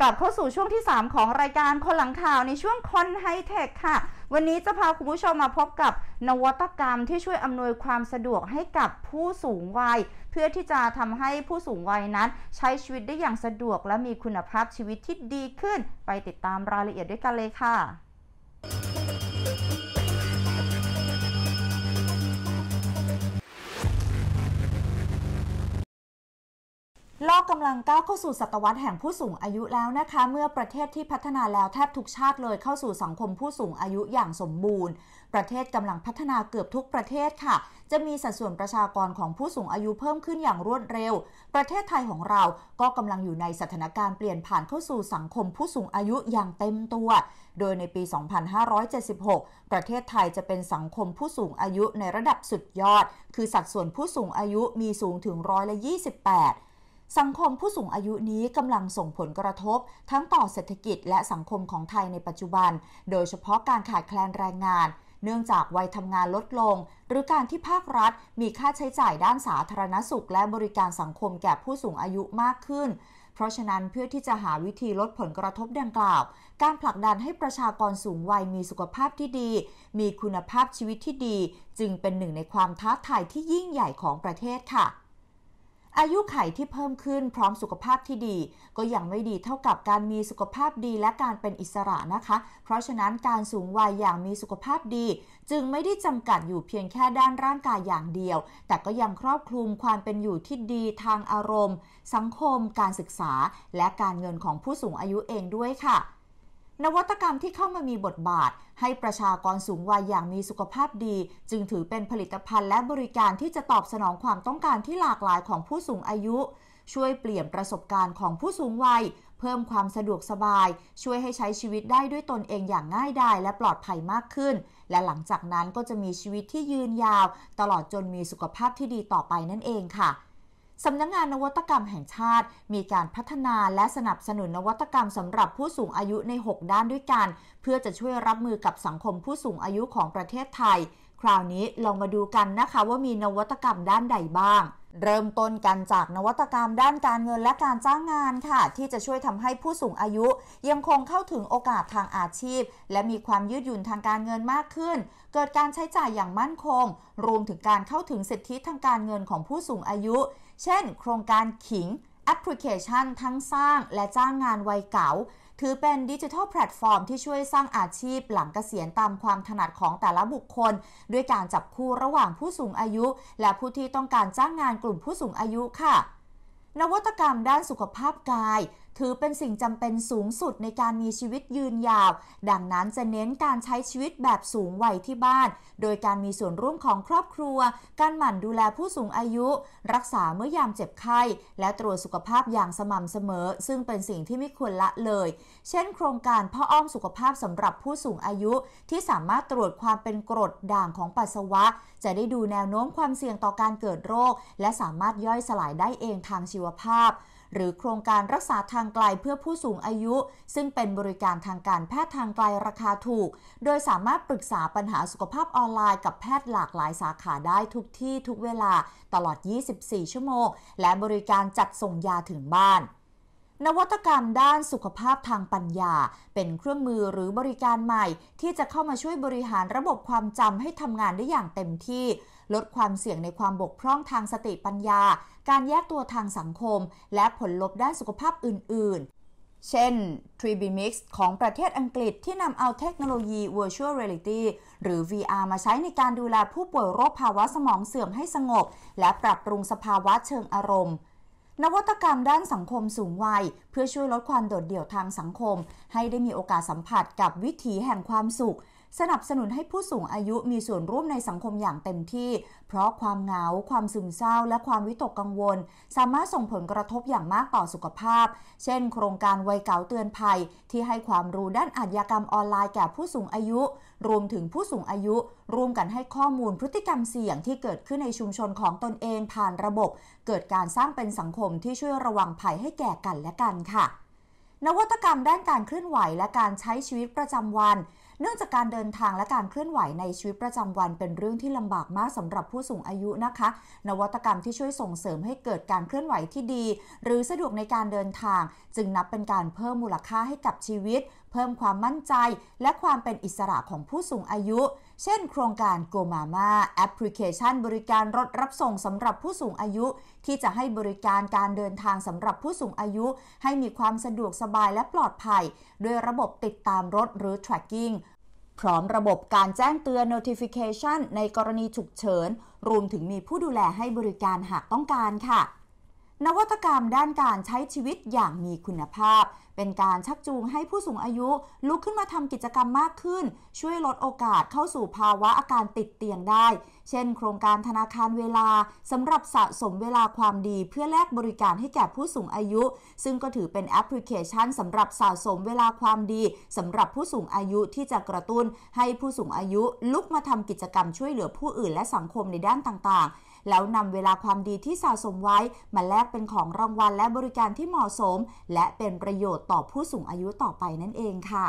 กลับเข้าสู่ช่วงที่ 3 ของรายการคนหลังข่าว ในช่วงคอนไฮเทคค่ะ วันนี้จะพาคุณผู้ชมมาพบกับนวัตกรรมที่ช่วยอำนวยความสะดวกให้กับผู้สูงวัย เพื่อที่จะทำให้ผู้สูงวัยนั้น ใช้ชีวิตได้อย่างสะดวกและมีคุณภาพชีวิตที่ดีขึ้น ไปติดตามรายละเอียดด้วยกันเลยค่ะกำลังก้าวเข้าสู่ศตวรรษแห่งผู้สูงอายุแล้วนะคะ เมื่อประเทศที่พัฒนาแล้วแทบทุกชาติเลยเข้าสู่สังคมผู้สูงอายุอย่างสมบูรณ์ ประเทศกำลังพัฒนาเกือบทุกประเทศค่ะ จะมีสัดส่วนประชากรของผู้สูงอายุเพิ่มขึ้นอย่างรวดเร็ว ประเทศไทยของเราก็กำลังอยู่ในสถานการณ์เปลี่ยนผ่านเข้าสู่สังคมผู้สูงอายุอย่างเต็มตัว โดยในปี 2576 ประเทศไทยจะเป็นสังคมผู้สูงอายุในระดับสุดยอด คือสัดส่วนผู้สูงอายุมีสูงถึงร้อยละ28สังคมผู้สูงอายุนี้กำลังส่งผลกระทบทั้งต่อเศรษฐกิจและสังคมของไทยในปัจจุบัน โดยเฉพาะการขาดแคลนแรงงาน เนื่องจากวัยทำงานลดลง หรือการที่ภาครัฐ มีค่าใช้จ่ายด้านสาธารณสุขและบริการสังคมแก่ผู้สูงอายุมากขึ้น เพราะฉะนั้นเพื่อที่จะหาวิธีลดผลกระทบดังกล่าว การผลักดันให้ประชากรสูงวัยมีสุขภาพที่ดี มีคุณภาพชีวิตที่ดี จึงเป็นหนึ่งในความท้าทายที่ยิ่งใหญ่ของประเทศค่ะอายุไขที่เพิ่มขึ้นพร้อมสุขภาพที่ดี ก็ยังไม่ดีเท่ากับการมีสุขภาพดีและการเป็นอิสระนะคะ เพราะฉะนั้นการสูงวัยอย่างมีสุขภาพดี จึงไม่ได้จำกัดอยู่เพียงแค่ด้านร่างกายอย่างเดียว แต่ก็ยังครอบคลุมความเป็นอยู่ที่ดี ทางอารมณ์ สังคม การศึกษา และการเงินของผู้สูงอายุเองด้วยค่ะนวัตกรรมที่เข้ามามีบทบาท ให้ประชากรสูงวัยอย่างมีสุขภาพดี จึงถือเป็นผลิตภัณฑ์และบริการที่จะตอบสนองความต้องการที่หลากหลายของผู้สูงอายุ ช่วยเปลี่ยนประสบการณ์ของผู้สูงวัย เพิ่มความสะดวกสบาย ช่วยให้ใช้ชีวิตได้ด้วยตนเองอย่างง่ายดายและปลอดภัยมากขึ้น และหลังจากนั้นก็จะมีชีวิตที่ยืนยาว ตลอดจนมีสุขภาพที่ดีต่อไปนั่นเองค่ะสำนักงงานนวัตกรรมแห่งชาติ มีการพัฒนาและสนับสนุนนวัตกรรมสำหรับผู้สูงอายุใน 6 ด้านด้วยกัน เพื่อจะช่วยรับมือกับสังคมผู้สูงอายุของประเทศไทยคราวนี้ลองมาดูกันนะคะว่ามีนวัตกรรมด้านใดบ้าง เริ่มต้นกันจากนวัตกรรมด้านการเงินและการจ้างงานค่ะ ที่จะช่วยทำให้ผู้สูงอายุ ยังคงเข้าถึงโอกาสทางอาชีพ และมีความยืดหยุ่นทางการเงินมากขึ้น เกิดการใช้จ่ายอย่างมั่นคง รวมถึงการเข้าถึงสิทธิทางการเงินของผู้สูงอายุ เช่นโครงการขิงแอปพลิเคชันทั้งสร้างและจ้างงานวัยเก่าถือเป็นดิจิทัลแพลตฟอร์มที่ช่วยสร้างอาชีพหลังเกษียณตามความถนัดของแต่ละบุคคล ด้วยการจับคู่ระหว่างผู้สูงอายุ และผู้ที่ต้องการจ้างงานกลุ่มผู้สูงอายุค่ะ นวัตกรรมด้านสุขภาพกายถือเป็นสิ่งจำเป็นสูงสุดในการมีชีวิตยืนยาว ดังนั้นจะเน้นการใช้ชีวิตแบบสูงวัยที่บ้าน โดยการมีส่วนร่วมของครอบครัว การหมั่นดูแลผู้สูงอายุ รักษาเมื่อยามเจ็บไข้ และตรวจสุขภาพอย่างสม่ำเสมอ ซึ่งเป็นสิ่งที่ไม่ควรละเลย เช่นโครงการพ่ออ้อมสุขภาพสำหรับผู้สูงอายุ ที่สามารถตรวจความเป็นกรดด่างของปัสสาวะ จะได้ดูแนวโน้มความเสี่ยงต่อการเกิดโรค และสามารถย่อยสลายได้เองทางชีวภาพหรือโครงการรักษาทางไกลเพื่อผู้สูงอายุ ซึ่งเป็นบริการทางการแพทย์ทางไกลราคาถูก โดยสามารถปรึกษาปัญหาสุขภาพออนไลน์กับแพทย์หลากหลายสาขาได้ทุกที่ ทุกเวลาตลอด 24 ชั่วโมง และบริการจัดส่งยาถึงบ้าน นวัตกรรมด้านสุขภาพทางปัญญา เป็นเครื่องมือหรือบริการใหม่ ที่จะเข้ามาช่วยบริหารระบบความจำให้ทำงานได้อย่างเต็มที่ลดความเสี่ยงในความบกพร่องทางสติปัญญา การแยกตัวทางสังคม และผลลบด้านสุขภาพอื่นๆ เช่น Tribimix ของประเทศอังกฤษที่นำเอาเทคโนโลยี Virtual Reality หรือ VR มาใช้ในการดูแลผู้ป่วยโรคภาวะสมองเสื่อมให้สงบ และปรับปรุงสภาวะเชิงอารมณ์นวัตกรรมด้านสังคมสูงวัย เพื่อช่วยลดความโดดเดี่ยวทางสังคม ให้ได้มีโอกาสสัมผัสกับวิถีแห่งความสุข สนับสนุนให้ผู้สูงอายุมีส่วนร่วมในสังคมอย่างเต็มที่ เพราะความเหงาความซึมเศร้า และความวิตกกังวล สามารถส่งผลกระทบอย่างมากต่อสุขภาพ เช่นโครงการวัยเก่าเตือนภัย ที่ให้ความรู้ด้านอาชญากรรมออนไลน์แก่ผู้สูงอายุ รวมถึงผู้สูงอายุร่วมกันให้ข้อมูลพฤติกรรมเสี่ยงที่เกิดขึ้นในชุมชนของตนเองผ่านระบบ เกิดการสร้างเป็นสังคมมที่ช่วยระวังภัยให้แก่กันและกันค่ะ นวัตกรรมด้านการเคลื่อนไหวและการใช้ชีวิตประจำวันเนื่องจากการเดินทางและการเคลื่อนไหวในชีวิตประจำวันเป็นเรื่องที่ลำบากมากสำหรับผู้สูงอายุนะคะ นวัตกรรมที่ช่วยส่งเสริมให้เกิดการเคลื่อนไหวที่ดี หรือสะดวกในการเดินทาง จึงนับเป็นการเพิ่มมูลค่าให้กับชีวิต เพิ่มความมั่นใจ และความเป็นอิสระของผู้สูงอายุ เช่นโครงการโกมาม่าแอปพลิเคชันบริการรถรับส่งสำหรับผู้สูงอายุที่จะให้บริการการเดินทางสำหรับผู้สูงอายุ ให้มีความสะดวกสบายและปลอดภัยด้วยระบบติดตามรถ หรือ tracking พร้อมระบบการแจ้งเตือน notification ในกรณีฉุกเฉิน รวมถึงมีผู้ดูแลให้บริการหากต้องการค่ะนวัตกรรมด้านการใช้ชีวิตอย่างมีคุณภาพ เป็นการชักจูงให้ผู้สูงอายุลุกขึ้นมาทำกิจกรรมมากขึ้น ช่วยลดโอกาสเข้าสู่ภาวะอาการติดเตียงได้ เช่น โครงการธนาคารเวลาสำหรับสะสมเวลาความดีเพื่อแลกบริการให้แก่ผู้สูงอายุ ซึ่งก็ถือเป็นแอปพลิเคชันสำหรับสะสมเวลาความดีสำหรับผู้สูงอายุที่จะกระตุ้นให้ผู้สูงอายุ ลุกมาทำกิจกรรมช่วยเหลือผู้อื่นและสังคมในด้านต่างๆแล้วนำเวลาความดีที่สะสมไว้มาแลกเป็นของรางวัลและบริการที่เหมาะสม และเป็นประโยชน์ต่อผู้สูงอายุต่อไปนั่นเองค่ะ